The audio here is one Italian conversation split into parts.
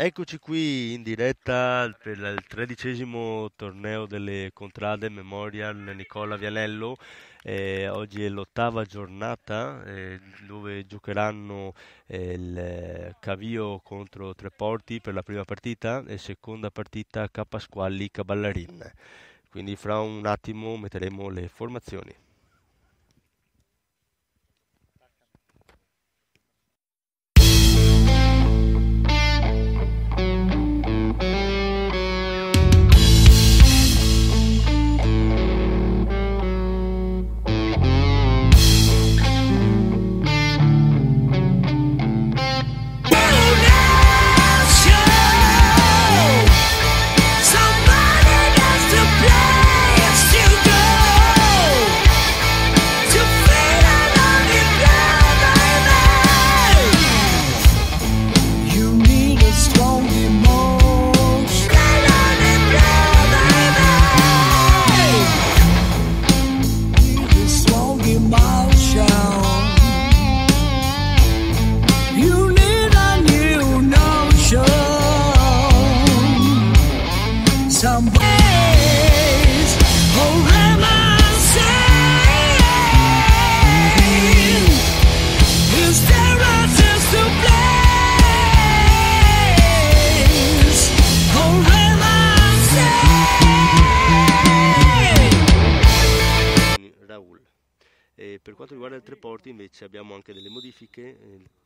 Eccoci qui in diretta per il tredicesimo torneo delle Contrade Memorial Nicola Vianello. Eh, oggi è l'ottava giornata eh, dove giocheranno eh, il Cavio contro Treporti per la prima partita e seconda partita Capasqualli Caballarin. Quindi fra un attimo metteremo le formazioni.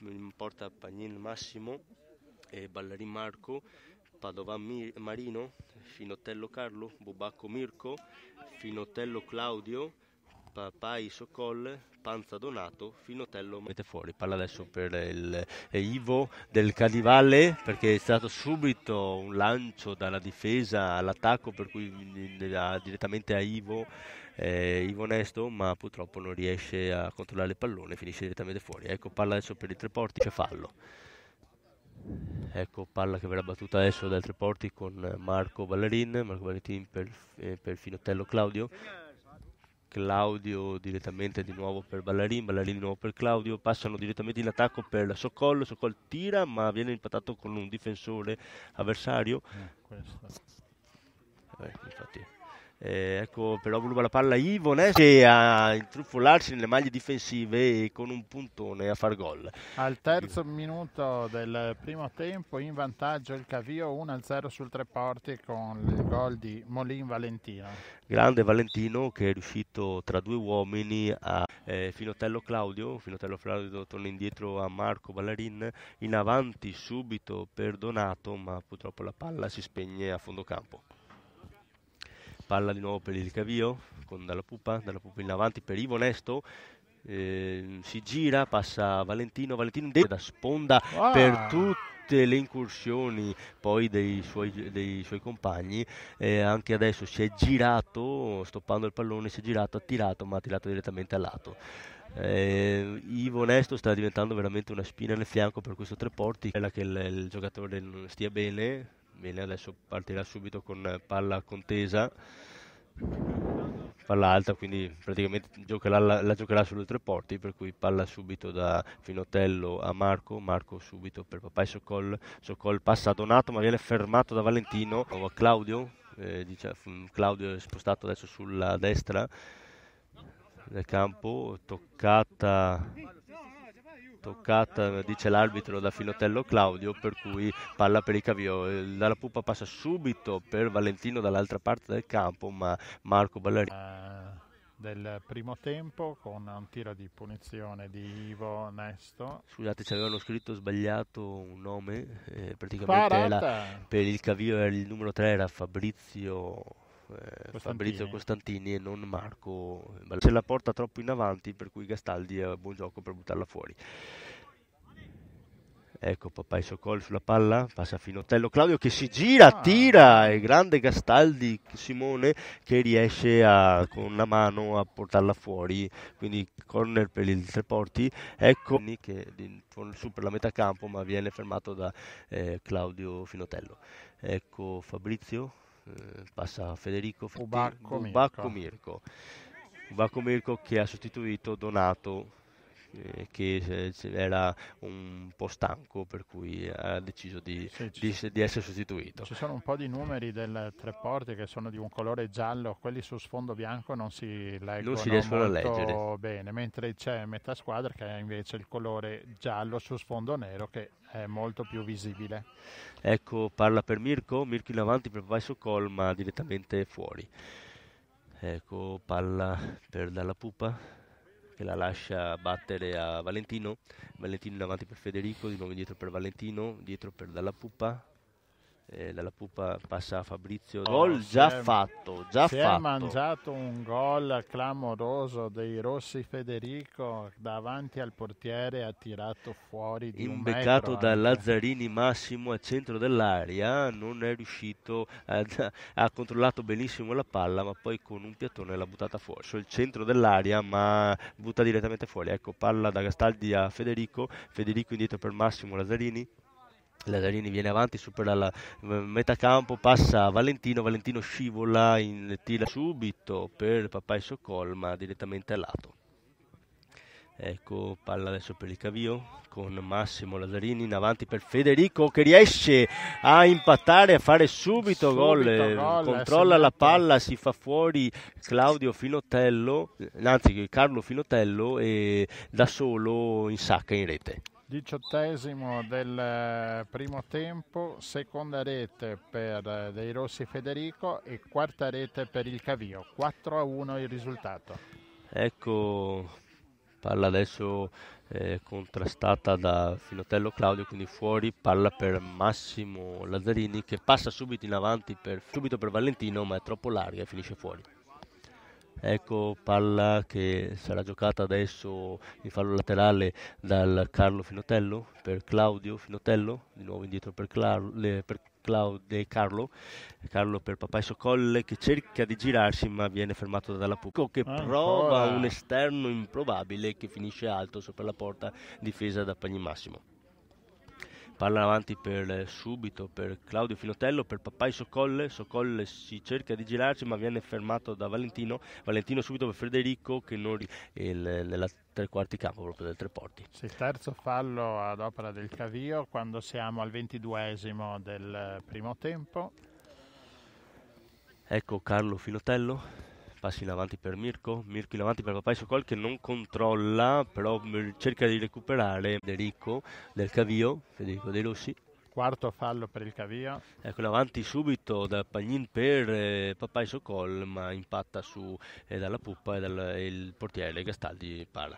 il porta Pagnin Massimo, eh, Ballarin Marco, Padova Marino, Finotello Carlo, Bubacco Mirko, Finotello Claudio, Papai Socolle, Panza Donato, Finotello mette fuori. Parla adesso per il, eh, Ivo del Cadivalle perché è stato subito un lancio dalla difesa all'attacco per cui direttamente a Ivo, eh, Ivo Nesto ma purtroppo non riesce a controllare il pallone, finisce direttamente fuori. Ecco, parla adesso per i tre porti, c'è fallo. Ecco, palla che verrà battuta adesso dai tre porti con Marco Ballerin, Marco Ballerin per, eh, per Finotello Claudio, Claudio direttamente di nuovo per Ballarin, Ballarin di nuovo per Claudio, passano direttamente in attacco per Socol, Socol tira ma viene impattato con un difensore avversario. Eh, eh, infatti eh, ecco, però voleva la palla Ivones che a intruffolarsi nelle maglie difensive e con un puntone a far gol. Al terzo minuto del primo tempo in vantaggio il Cavio 1-0 sul tre porti con il gol di Molin Valentino. Grande Valentino che è riuscito tra due uomini a eh, Finotello Claudio, Finotello Claudio torna indietro a Marco Ballarin, in avanti subito per Donato, ma purtroppo la palla si spegne a fondo campo palla di nuovo per il cavio con Dalla Pupa, Dalla Pupa in avanti per Ivo Nesto eh, si gira, passa Valentino, Valentino in da sponda ah. per tutte le incursioni poi dei suoi, dei suoi compagni eh, anche adesso si è girato stoppando il pallone si è girato ha tirato ma ha tirato direttamente a lato eh, Ivo Nesto sta diventando veramente una spina nel fianco per questo tre porti quella che il, il giocatore non stia bene Bene, adesso partirà subito con eh, palla contesa, palla alta, quindi praticamente giocherà, la, la, giocherà sulle tre porti, per cui palla subito da Finotello a Marco, Marco subito per papà e Socol, Socol passa a Donato ma viene fermato da Valentino o a Claudio, eh, diciamo, Claudio è spostato adesso sulla destra del campo, toccata toccata, dice l'arbitro, da Finotello Claudio, per cui palla per i Cavio. Dalla Pupa passa subito per Valentino dall'altra parte del campo, ma Marco Ballerini. Eh, del primo tempo con un tiro di punizione di Ivo Nesto. Scusate, ci avevano scritto sbagliato un nome, eh, praticamente era, per il Cavio il numero 3 era Fabrizio Fabrizio Costantini e non Marco. Se la porta troppo in avanti, per cui Gastaldi ha buon gioco per buttarla fuori. Ecco papà e Socol sulla palla, passa Finotello, Claudio che si gira, ah. tira, e grande Gastaldi Simone che riesce a, con la mano a portarla fuori, quindi corner per il tre porti, ecco che su per la metà campo ma viene fermato da eh, Claudio Finotello. Ecco Fabrizio eh, passa Federico Ubacco Mirko. Ubacco Mirko che ha sostituito Donato eh, che eh, era un po' stanco per cui ha deciso di, sì, di, di, essere sostituito. Ci sono un po' di numeri del tre porte che sono di un colore giallo, quelli su sfondo bianco non si leggono non si riescono a leggere. bene, mentre c'è metà squadra che è invece il colore giallo su sfondo nero che è molto più visibile. Ecco, parla per Mirko, Mirko in avanti per Vai Sokol ma direttamente fuori. Ecco, palla per Dalla Pupa che la lascia battere a Valentino, Valentino in avanti per Federico, di nuovo indietro per Valentino, dietro per Dalla Pupa, eh, la pupa passa a Fabrizio. Gol oh, già è, fatto, già si fatto. è mangiato un gol clamoroso dei Rossi Federico davanti al portiere ha tirato fuori di Imbeccato da Lazzarini Massimo a centro dell'aria, non è riuscito, a, ha controllato benissimo la palla ma poi con un piattone l'ha buttata fuori, sul cioè, centro dell'aria ma butta direttamente fuori. Ecco, palla da Gastaldi a Federico, Federico indietro per Massimo Lazzarini, Lagarini viene avanti, supera la metà campo, passa Valentino, Valentino scivola, in, tira subito per Papà e Soccolma direttamente a lato. Ecco, palla adesso per il Cavio con Massimo Lazzarini in avanti per Federico che riesce a impattare, a fare subito, subito gol, gol, eh, eh, controlla la palla, si fa fuori Claudio Finotello, anzi Carlo Finotello e da solo in sacca in rete. Diciottesimo del eh, primo tempo, seconda rete per eh, dei Rossi Federico e quarta rete per il Cavio. 4 a 1 il risultato. Ecco, palla adesso eh, contrastata da Finotello Claudio, quindi fuori palla per Massimo Lazzarini che passa subito in avanti, per, subito per Valentino, ma è troppo larga e finisce fuori ecco palla che sarà giocata adesso in fallo laterale dal Carlo Finotello per Claudio Finotello, di nuovo indietro per, Clarlo, per Claude Carlo, Carlo per papà Socolle che cerca di girarsi ma viene fermato dalla Pucco che Ancora. prova un esterno improbabile che finisce alto sopra la porta difesa da Pagni Massimo palla avanti per eh, subito per Claudio Filotello, per Papai Socolle, Socolle si cerca di girarci ma viene fermato da Valentino, Valentino subito per Federico che non il, nella tre quarti campo proprio del porti. Sì, terzo fallo ad opera del Cavio quando siamo al ventiduesimo del eh, primo tempo. Ecco Carlo Filotello passi in avanti per Mirko, Mirko in avanti per Papà Socol che non controlla, però cerca di recuperare Federico del Cavio, Federico De Rossi. Quarto fallo per il Cavio. Ecco in avanti subito da Pagnin per eh, Papai Socol, ma impatta su eh, dalla puppa e, dal, il portiere Gastaldi parla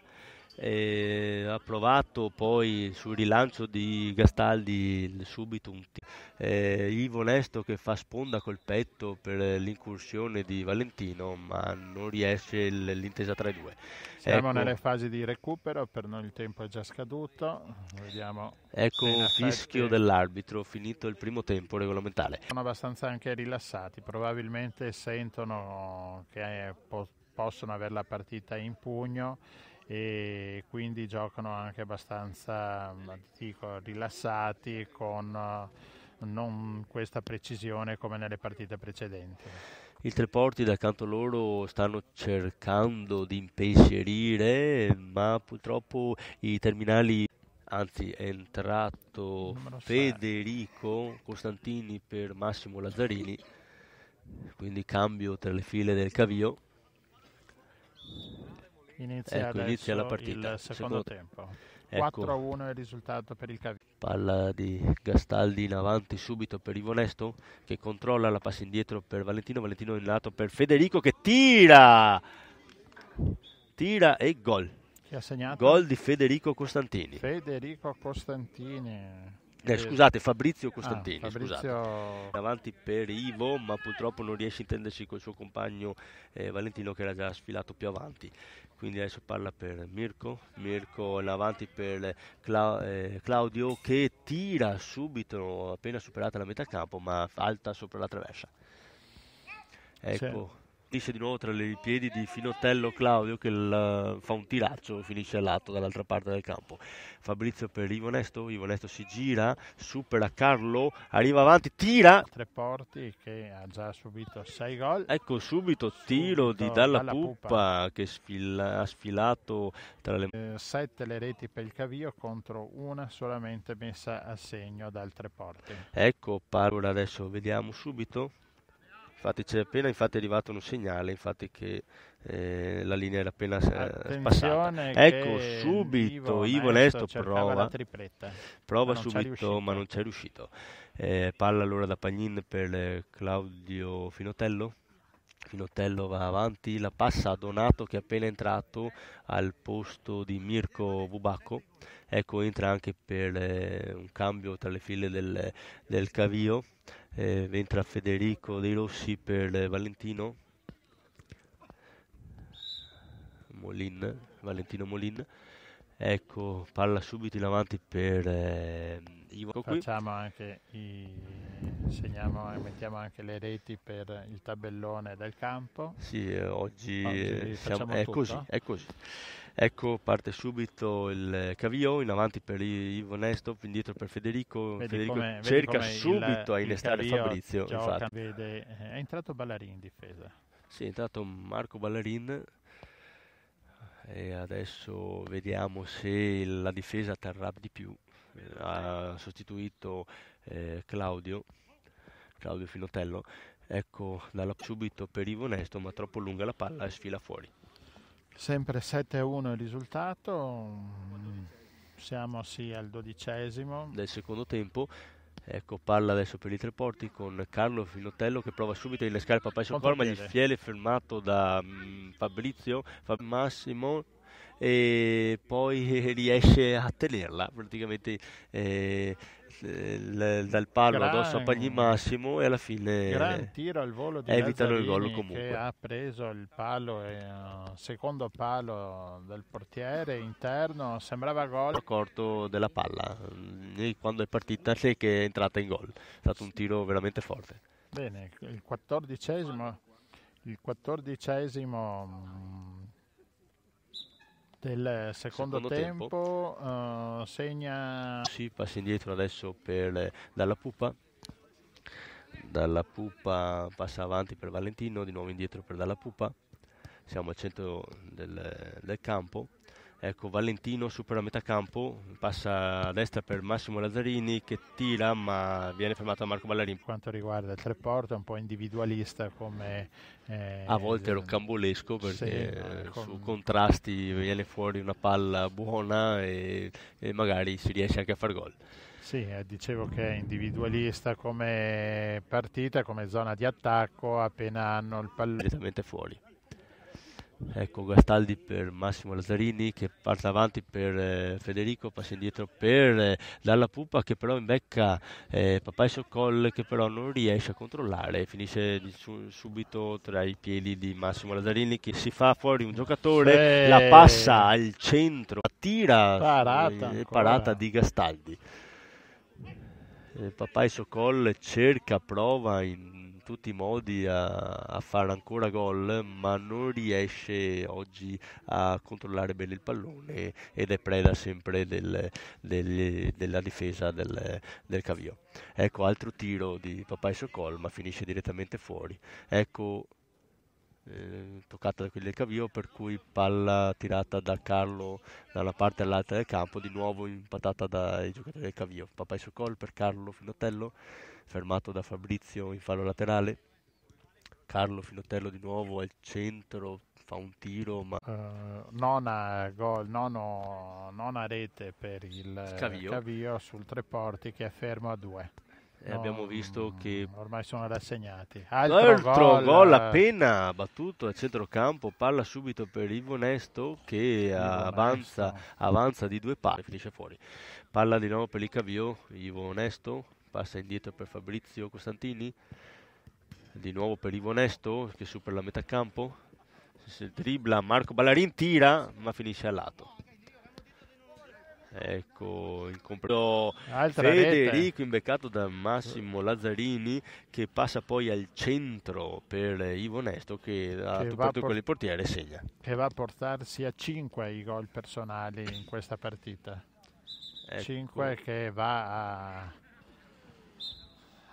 eh, ha provato poi sul rilancio di Gastaldi subito un t- eh, Ivo Nesto che fa sponda col petto per l'incursione di Valentino ma non riesce l- l'intesa tra i due siamo ecco, nelle fasi di recupero per noi il tempo è già scaduto Vediamo ecco un fischio dell'arbitro finito il primo tempo regolamentare sono abbastanza anche rilassati probabilmente sentono che eh, po- possono avere la partita in pugno e quindi giocano anche abbastanza dico, rilassati con eh, non questa precisione come nelle partite precedenti. I tre porti dal canto loro stanno cercando di impensierire, ma purtroppo i terminali, anzi è entrato Federico Costantini per Massimo Lazzarini, quindi cambio tra le file del Cavio Inizia, ecco, inizia la partita. Il secondo, secondo... tempo. Ecco. 4-1 il risultato per il Cavite. Palla di Gastaldi in avanti subito per Ivo Nesto che controlla la passa indietro per Valentino. Valentino in lato per Federico che tira. Tira e gol. Chi ha segnato? Gol di Federico Costantini. Federico Costantini eh, eh, scusate, Fabrizio ah, Costantini. Ah, Fabrizio... Avanti per Ivo, ma purtroppo non riesce a intendersi col suo compagno eh, Valentino che era già sfilato più avanti. Quindi adesso parla per Mirko. Mirko in avanti per Cla- eh, Claudio che tira subito, appena superata la metà campo, ma alta sopra la traversa. Ecco. C'è colpisce di nuovo tra i piedi di Finotello Claudio che il, fa un tiraccio finisce all'atto dall'altra parte del campo Fabrizio per Ivonesto Ivonesto si gira supera Carlo arriva avanti tira Tre porti che ha già subito sei gol ecco subito, subito tiro di Dalla, Dalla Pupa, Pupa, che sfila, ha sfilato tra le 7 eh, le reti per il Cavio contro una solamente messa a segno dal tre porti. ecco Parola adesso vediamo subito Infatti c'è appena infatti, è arrivato un segnale infatti, che eh, la linea era appena eh, passata. Ecco, subito Ivo, Nesto prova, prova subito, ma non c'è riuscito. Eh, palla allora da Pagnin per eh, Claudio Finotello. Finotello va avanti, la passa a Donato che è appena entrato al posto di Mirko Bubacco. Ecco, entra anche per eh, un cambio tra le file del, del Cavio eh, entra Federico De Rossi per eh, Valentino Molin, Valentino Molin Ecco, parla subito in avanti per eh, Ivan. Facciamo anche i, segniamo e mettiamo anche le reti per il tabellone del campo. Sì, eh, oggi, oggi siamo, è, così, è così, Ecco, parte subito il Cavio in avanti per Ivo Nestov, indietro per Federico. Vedi Federico come, cerca subito il, a innestare Fabrizio. Gioca, vede, eh, è entrato Ballarin in difesa. Sì, è entrato Marco Ballarin e adesso vediamo se la difesa terrà di più. Ha sostituito eh, Claudio, Claudio Filotello, ecco dalla subito per Ivonesto ma troppo lunga la palla e sfila fuori. Sempre 7-1 il risultato, mm, siamo sì al dodicesimo. Del secondo tempo Ecco, parla adesso per i tre porti con Carlo Filotello che prova subito a innescare Papà e Socorro, ma gli fiele fermato da mm, Fabrizio Fab Massimo e poi riesce a tenerla praticamente eh, dal palo gran, addosso a Pagli Massimo e alla fine gran tiro al volo di evitano il gol comunque che ha preso il palo e, uh, secondo palo del portiere interno sembrava gol corto della palla mm, quando è partita sì che è entrata in gol è stato un tiro veramente forte bene il quattordicesimo il quattordicesimo mm, del secondo, secondo tempo, tempo. Uh, segna si passa indietro adesso per, eh, dalla pupa dalla pupa passa avanti per Valentino di nuovo indietro per dalla pupa siamo al centro del, del campo Ecco, Valentino supera metà campo, passa a destra per Massimo Lazzarini che tira ma viene fermato da Marco Ballarini. Per quanto riguarda il Treporto è un po' individualista come... Eh, a volte è rocambolesco perché sì, con... su contrasti viene fuori una palla buona e, e magari si riesce anche a far gol. Sì, eh, dicevo che è individualista come partita, come zona di attacco, appena hanno il pallone... Direttamente fuori. Ecco Gastaldi per Massimo Lazzarini che parte avanti per eh, Federico, passa indietro per eh, Dalla Pupa che però imbecca eh, Papai Soccol che però non riesce a controllare, e finisce su, subito tra i piedi di Massimo Lazzarini che si fa fuori un giocatore, sì. la passa al centro, tira parata, eh, parata di Gastaldi. Eh, Papai Soccol cerca, prova in tutti i modi a, a fare ancora gol, ma non riesce oggi a controllare bene il pallone ed è preda sempre del, del, della difesa del, del Cavio. Ecco, altro tiro di e Sokol, ma finisce direttamente fuori. Ecco, eh, toccata da quelli del Cavio, per cui palla tirata da Carlo da una parte all'altra del campo, di nuovo impattata dai giocatori del Cavio. Papai Sokol per Carlo Finottello fermato da Fabrizio in fallo laterale. Carlo Filottello di nuovo al centro, fa un tiro. Ma... Uh, nona gol, nono, nona rete per il Cavio. Cavio sul tre porti che è fermo a due. E no, abbiamo visto che ormai sono rassegnati. Altro, altro gol, gol eh, appena battuto a centrocampo, palla subito per Ivo Nesto che Ivonesto. Avanza, avanza, di due palle, finisce fuori. Palla di nuovo per il Cavio, Ivo Nesto, passa indietro per Fabrizio Costantini di nuovo per Ivonesto che supera la metà campo si dribbla Marco Ballarin tira ma finisce a lato ecco il incompleto Federico imbeccato da Massimo Lazzarini che passa poi al centro per Ivonesto che, che ha toccato con il portiere e segna che va a portarsi a 5 i gol personali in questa partita ecco. 5 che va a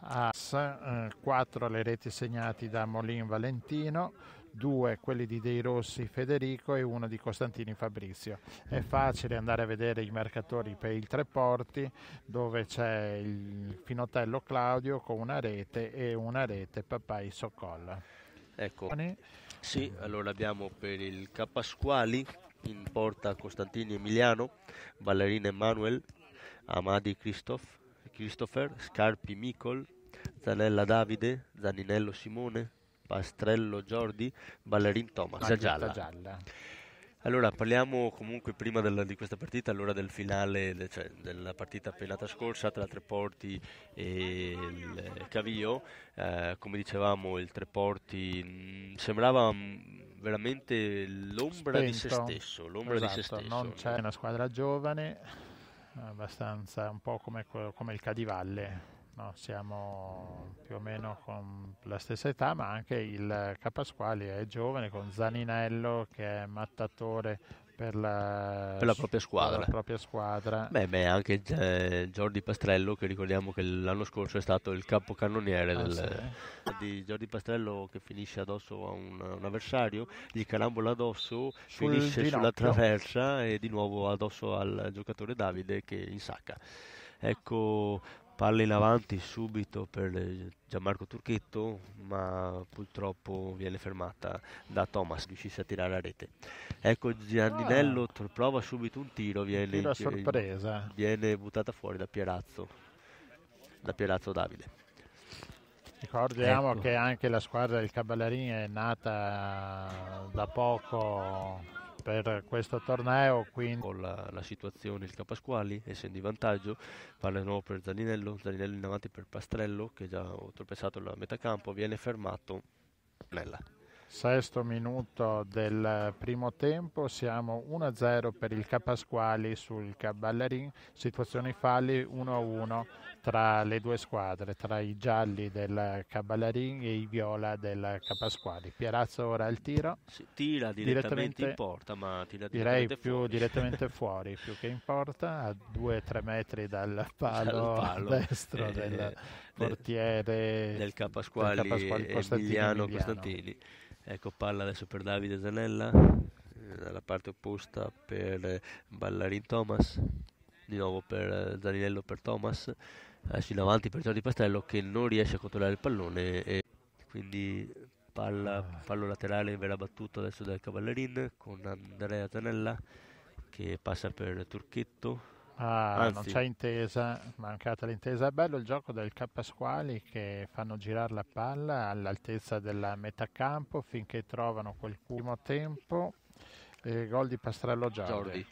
a 4 eh, le reti segnate da Molin Valentino, 2 quelli di Dei Rossi Federico e 1 di Costantini Fabrizio. È facile andare a vedere i marcatori per il Tre Porti dove c'è il Finotello Claudio con una rete e una rete Papai Soccolla. Ecco. Sì, allora abbiamo per il Capasquali in porta Costantini Emiliano, Ballerina Emanuel, Amadi Christoph, Christopher, Scarpi Micol, Zanella Davide, Zaninello Simone, Pastrello Giordi, Ballerin Thomas. Gialla. gialla. Allora, parliamo comunque prima della, di questa partita, allora del finale, de, cioè della partita appena trascorsa tra Treporti e il Cavio. Eh, come dicevamo, il Treporti mh, mm, sembrava mh, mm, veramente l'ombra Spento. di se stesso. L'ombra esatto, di se esatto, stesso. Non c'è una squadra giovane, abbastanza un po' come, come il Cadivalle, no? siamo più o meno con la stessa età, ma anche il Capasquali è giovane con Zaninello che è mattatore per la, per la, propria, squadra. Per la propria squadra. Beh, beh anche eh, Giordi Pastrello, che ricordiamo che l'anno scorso è stato il capocannoniere ah, del, sì. di Giordi Pastrello che finisce addosso a un, un avversario, gli carambola addosso, Sul finisce ginocchio. sulla traversa e di nuovo addosso al giocatore Davide che insacca. Ecco, palla in avanti subito per Gianmarco Turchetto, ma purtroppo viene fermata da Thomas, riuscisse a tirare la rete. Ecco Gianninello ah. prova subito un tiro, viene, sorpresa. viene buttata fuori da Pierazzo, da Pierazzo Davide. Ricordiamo ecco. che anche la squadra del Caballarini è nata da poco per questo torneo. Quindi... Con la, la situazione il Capasquali, essendo in vantaggio, palla di nuovo per Zaninello, Zaninello in avanti per Pastrello che già ha oltrepassato la metà campo, viene fermato Nella. Sesto minuto del primo tempo, siamo 1-0 per il Capasquali sul Caballerin, situazioni falli 1-1 tra le due squadre, tra i gialli del Caballarin e i viola del Capasquali. Pierazzo ora il tiro. Si tira direttamente, direttamente in porta, ma tira direi più fuori. direttamente fuori più che in porta, a 2-3 metri dal palo, palo destro eh, del portiere del Capasquali, del Capasquali eh, Costantini, Emiliano, Emiliano Costantini. Ecco palla adesso per Davide Zanella, eh, dalla parte opposta per Ballarin Thomas, di nuovo per eh, Zaninello per Thomas eh, in avanti per Giordi Pastrello che non riesce a controllare il pallone e quindi palla, ah. pallo laterale verrà battuto adesso dal Cavallerin con Andrea Zanella che passa per Turchetto Ah, non c'è intesa, mancata l'intesa. È bello il gioco del K Pasquali che fanno girare la palla all'altezza della metà campo finché trovano quel primo tempo. Eh, gol di Pastrello Giordi. Giordi.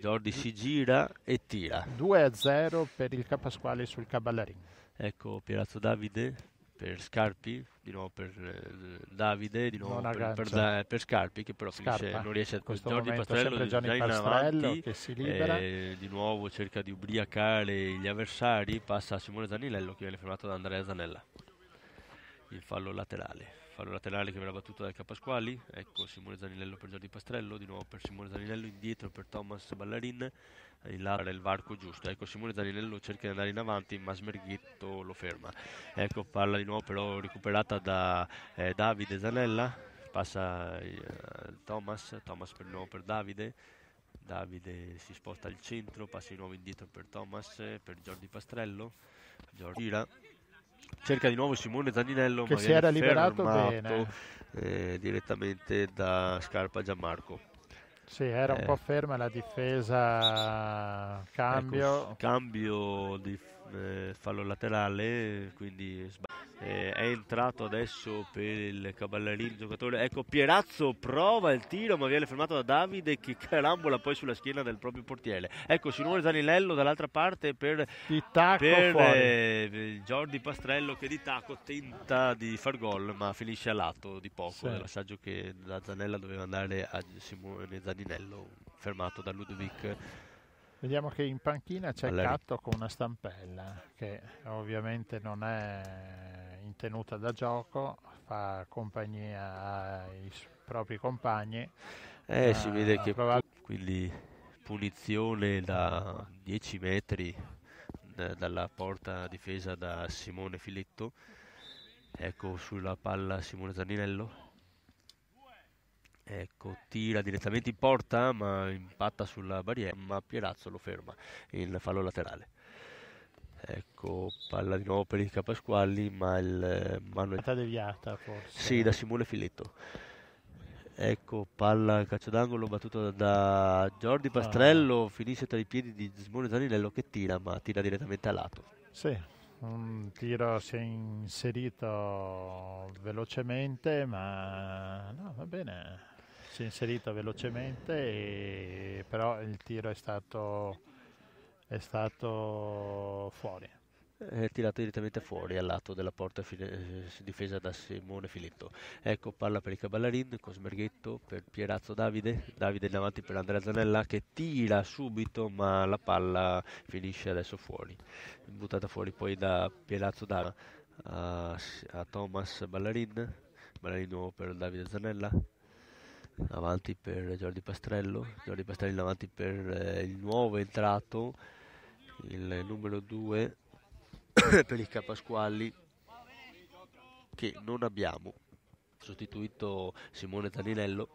Jordi si gira e tira. 2 a 0 per il Capasquale sul Caballarin. Ecco Pierazzo Davide per Scarpi, di nuovo per eh, Davide, di nuovo per, per, da, per, Scarpi che però Scarpa. finisce, non riesce a questo Jordi momento, Pastrello, Gianni in Pastrello avanti, che si libera. Eh, di nuovo cerca di ubriacare gli avversari, passa a Simone Zanilello che viene fermato da Andrea Zanella. Il fallo laterale fallo laterale che verrà battuto da Capasquali, ecco Simone Zaninello per Giordi Pastrello, di nuovo per Simone Zaninello, indietro per Thomas Ballarin, eh, in là del varco giusto, ecco Simone Zaninello cerca di andare in avanti ma Smerghetto lo ferma, ecco palla di nuovo però recuperata da eh, Davide Zanella, passa eh, Thomas, Thomas per nuovo per Davide, Davide si sposta al centro, passa di nuovo indietro per Thomas, eh, per Giordi Pastrello, Giordi Pastrello cerca di nuovo Simone Zaninello che si era liberato bene. Eh, direttamente da Scarpa Gianmarco sì, era eh. un po' ferma la difesa cambio ecco, cambio di eh, fallo laterale quindi sbaglio eh, è entrato adesso per il caballerino il giocatore. Ecco, Pierazzo prova il tiro, ma viene fermato da Davide che carambola poi sulla schiena del proprio portiere. Ecco, Simone Zaninello dall'altra parte per, per eh, Giordi Pastrello che di tacco tenta di far gol, ma finisce a lato di poco. Sì. L'assaggio che da Zanella doveva andare a Simone Zaninello, fermato da Ludovic. Vediamo che in panchina c'è Catto con una stampella che ovviamente non è in tenuta da gioco, fa compagnia ai propri compagni. Eh, si ah, vede che probab- quindi punizione da 10 metri da, dalla porta difesa da Simone Filetto. Ecco sulla palla Simone Zanninello. Ecco, tira direttamente in porta ma impatta sulla barriera, ma Pierazzo lo ferma il fallo laterale. Ecco, palla di nuovo per il Pasqualli, ma il eh, Manuel... deviata forse. Sì, eh. da Simone Filetto. Ecco, palla calcio d'angolo battuta da Giordi ah. Pastrello, ah. finisce tra i piedi di Simone Zaninello che tira, ma tira direttamente a lato. Sì, un tiro si è inserito velocemente, ma no, va bene, si è inserito velocemente, e... però il tiro è stato è stato fuori. È tirato direttamente fuori al lato della porta fine, eh, difesa da Simone Filetto. Ecco, palla per il Caballarin, Cosmerghetto per Pierazzo Davide, Davide in avanti per Andrea Zanella che tira subito ma la palla finisce adesso fuori, buttata fuori poi da Pierazzo Davide a, a Thomas Ballarin, Ballarin nuovo per Davide Zanella, avanti per Giordi Pastrello, Giordi Pastrello in avanti per eh, il nuovo entrato il numero 2 per il Capasqualli che non abbiamo sostituito Simone Taninello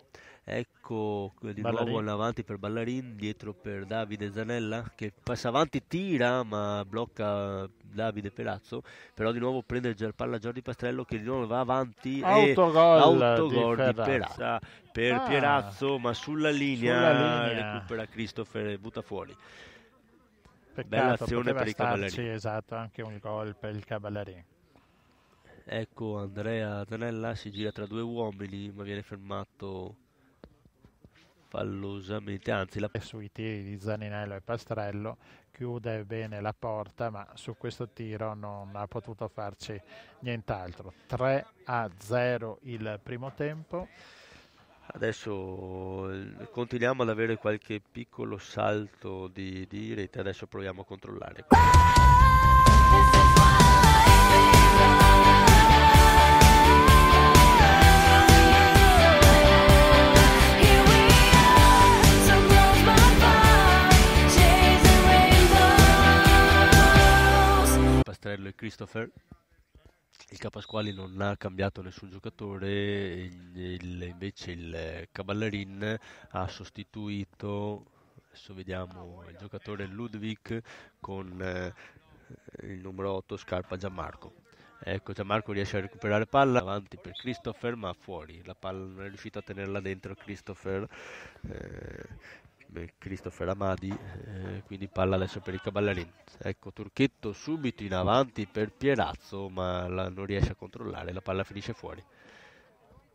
ecco di Ballarin. nuovo avanti per Ballarin dietro per Davide Zanella che passa avanti tira ma blocca Davide Perazzo però di nuovo prende il palla Giordi Pastrello che di nuovo va avanti autogol, autogol di, di Perazza per ah, Pierazzo ma sulla linea, sulla linea recupera Christopher e butta fuori Peccato, Bella azione per i Cavallari. Esatto, anche un gol per il Cavallari. Ecco Andrea Danella si gira tra due uomini ma viene fermato fallosamente, anzi la... sui tiri di Zaninello e Pastrello chiude bene la porta ma su questo tiro non ha potuto farci nient'altro 3 a 0 il primo tempo Adesso eh, continuiamo ad avere qualche piccolo salto di, di rete, adesso proviamo a controllare. Pastrello e Christopher il Capasquali non ha cambiato nessun giocatore, il, il, invece il Caballarin ha sostituito, adesso vediamo il giocatore Ludwig con eh, il numero 8 Scarpa Gianmarco. Ecco Gianmarco riesce a recuperare palla avanti per Christopher ma fuori, la palla non è riuscita a tenerla dentro Christopher eh, Christopher Amadi, eh, quindi palla adesso per il Caballarin. Ecco Turchetto subito in avanti per Pierazzo, ma la, non riesce a controllare, la palla finisce fuori.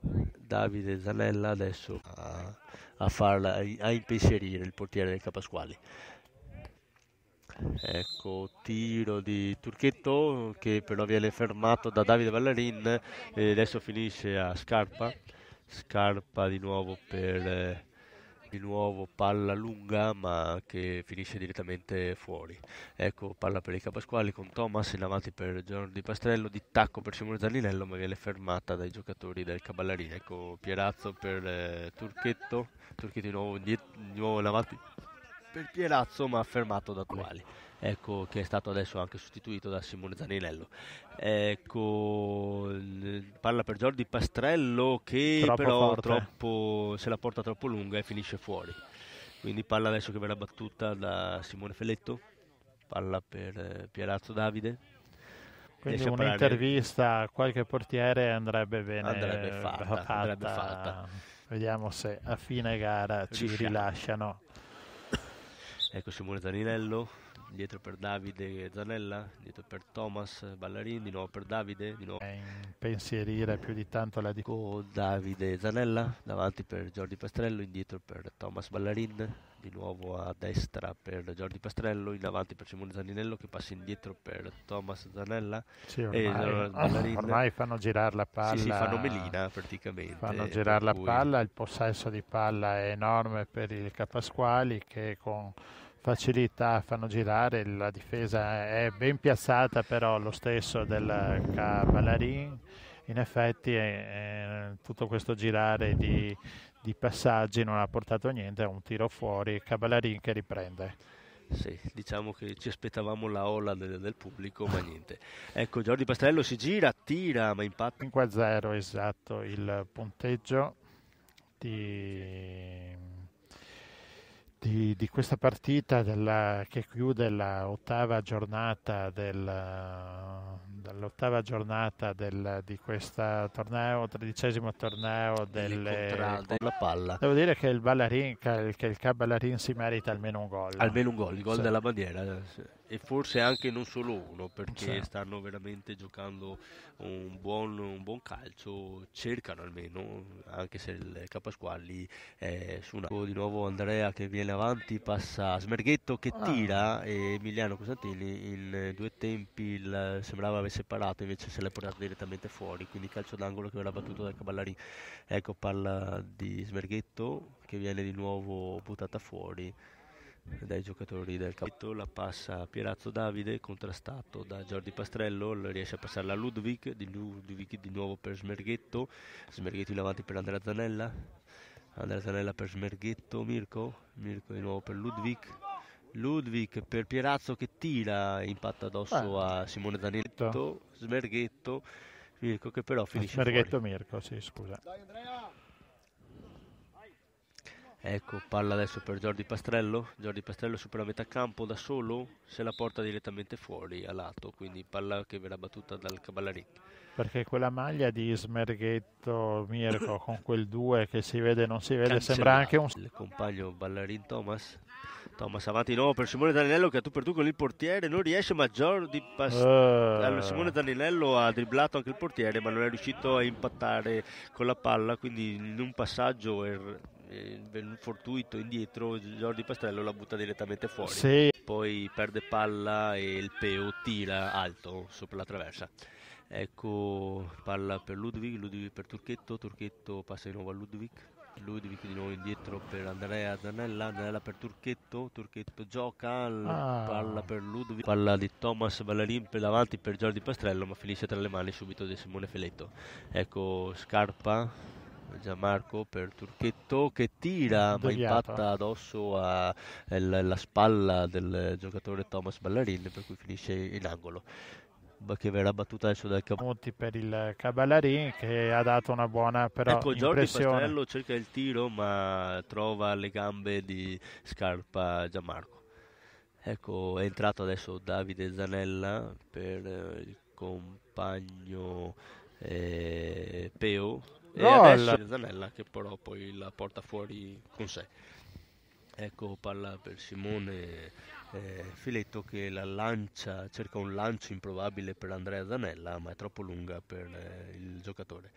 Davide Zanella adesso a, a farla, a impensierire il portiere del Capasquali. Ecco, tiro di Turchetto che però viene fermato da Davide Ballarin e adesso finisce a Scarpa. Scarpa di nuovo per... Eh, di nuovo palla lunga ma che finisce direttamente fuori. Ecco palla per i Capasquali con Thomas in avanti per Giorgio Di Pastrello, di tacco per Simone Zanninello ma viene fermata dai giocatori del Caballarini. Ecco Pierazzo per eh, Turchetto, Turchetto di nuovo, di nuovo in avanti per Pierazzo ma fermato da Tuali ecco, che è stato adesso anche sostituito da Simone Zaninello ecco, parla per Giordi Pastrello che troppo però troppo, se la porta troppo lunga e finisce fuori quindi palla adesso che verrà battuta da Simone Felletto palla per eh, Pierazzo Davide quindi un'intervista a qualche portiere andrebbe bene andrebbe fatta, fatta. Andrebbe fatta. Vediamo se a fine gara ci Riusciamo. rilasciano Ecco Simone Daninello dietro per Davide Zanella, dietro per Thomas Ballarini, di nuovo per Davide, di nuovo eh, impensierire più di tanto la di con Davide Zanella, davanti per Giordi Pastrello, indietro per Thomas Ballarin, di nuovo a destra per Giordi Pastrello, in avanti per Simone Zaninello che passa indietro per Thomas Zanella sì, ormai, e Ormai fanno girare la palla. Sì, sì, fanno melina praticamente. Fanno girare la cui... palla, il possesso di palla è enorme per il Capasquali che con facilità fanno girare, la difesa è ben piazzata però lo stesso del Cavalarin, in effetti eh, tutto questo girare di, di, passaggi non ha portato a niente, a un tiro fuori, Cavalarin che riprende. Sì, diciamo che ci aspettavamo la ola del, del pubblico, ma niente. Ecco, Giordi Pastrello si gira, tira, ma impatta. 5-0, esatto, il punteggio di di, di questa partita della, che chiude l'ottava giornata, del, dell'ottava giornata del, di questo torneo, tredicesimo torneo delle, la palla. Devo dire che il, ballarin, che il Caballarin si merita almeno un gol. Almeno un gol, il gol sì. della bandiera. Eh, sì e forse anche non solo uno perché sì. stanno veramente giocando un buon, un buon, calcio, cercano almeno, anche se il Capasqualli è su un di nuovo Andrea che viene avanti, passa Smerghetto che ah. tira e Emiliano Cosantini in due tempi il, sembrava avesse parato invece se l'è portato direttamente fuori, quindi calcio d'angolo che verrà battuto dal Cavallari, ecco parla di Smerghetto che viene di nuovo buttata fuori dai giocatori del capito, la passa a Pierazzo Davide contrastato da Giordi Pastrello, riesce a passarla a Ludwig, di Ludwig di nuovo per Smerghetto, Smerghetto in avanti per Andrea Zanella, Andrea Zanella per Smerghetto, Mirko, Mirko di nuovo per Ludwig, Ludwig per Pierazzo che tira, impatta addosso eh. a Simone Zanelletto, certo. Smerghetto, Mirko che però finisce Smerghetto fuori. Mirko, sì scusa. Dai Andrea! Ecco, palla adesso per Giordi Pastrello. Giordi Pastrello supera metà campo da solo, se la porta direttamente fuori a lato, quindi palla che verrà battuta dal Caballarin. Perché quella maglia di Smerghetto Mirko con quel 2 che si vede non si vede Cancella. sembra anche un. Il compagno Ballarin Thomas. Thomas avanti di nuovo per Simone Daninello che a tu per tu con il portiere non riesce, ma Giordi Pastrello. Eh. Uh. Simone Daninello ha dribblato anche il portiere, ma non è riuscito a impattare con la palla, quindi in un passaggio. Er fortuito indietro, Jordi Pastrello la butta direttamente fuori. Sì. Poi perde palla e il Peo tira alto sopra la traversa. Ecco, palla per Ludwig, Ludwig per Turchetto, Turchetto passa di nuovo a Ludwig. Ludwig di nuovo indietro per Andrea Zanella, Zanella per Turchetto, Turchetto gioca, ah. palla per Ludwig, palla di Thomas Ballarin per davanti per Jordi Pastrello ma finisce tra le mani subito di Simone Feletto. Ecco, Scarpa Gianmarco per Turchetto che tira Deviato. ma impatta addosso alla eh, spalla del giocatore Thomas Ballarin per cui finisce in angolo che verrà battuta adesso dal punti per il Caballarin che ha dato una buona però ecco, Jordi Pastrello cerca il tiro ma trova le gambe di Scarpa Gianmarco ecco è entrato adesso Davide Zanella per eh, il compagno eh, Peo e adesso Zanella che però poi la porta fuori con sé. Ecco, parla per Simone eh, Filetto che la lancia, cerca un lancio improbabile per Andrea Zanella, ma è troppo lunga per eh, il giocatore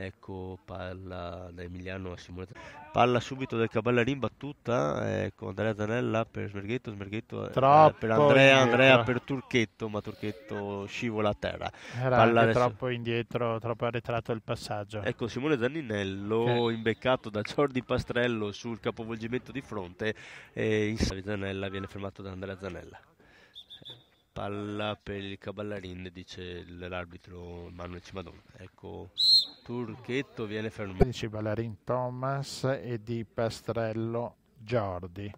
ecco palla da Emiliano a Simone palla subito del Caballa rimbattuta ecco eh, Andrea Zanella per Smerghetto Smerghetto eh, per Andrea Andrea per Turchetto ma Turchetto scivola a terra era palla adesso... troppo indietro troppo arretrato il passaggio ecco Simone Zanninello okay. imbeccato da Jordi Pastrello sul capovolgimento di fronte e eh, in Zanella viene fermato da Andrea Zanella palla per il Caballarin, dice l'arbitro Manuel Cimadon. Ecco, Turchetto viene fermato. Di Ciballarin Thomas e di Pastrello Giordi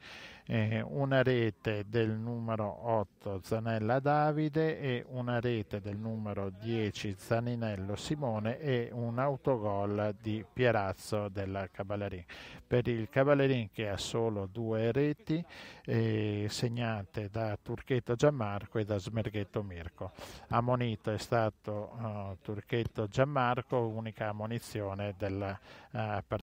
eh, una rete del numero 8 Zanella Davide e una rete del numero 10 Zaninello Simone e un autogol di Pierazzo della Cavallerin. Per il Cavallerin che ha solo due reti eh, segnate da Turchetto Gianmarco e da Smerghetto Mirko. Ammonito è stato eh, Turchetto Gianmarco, unica ammonizione della eh, partita.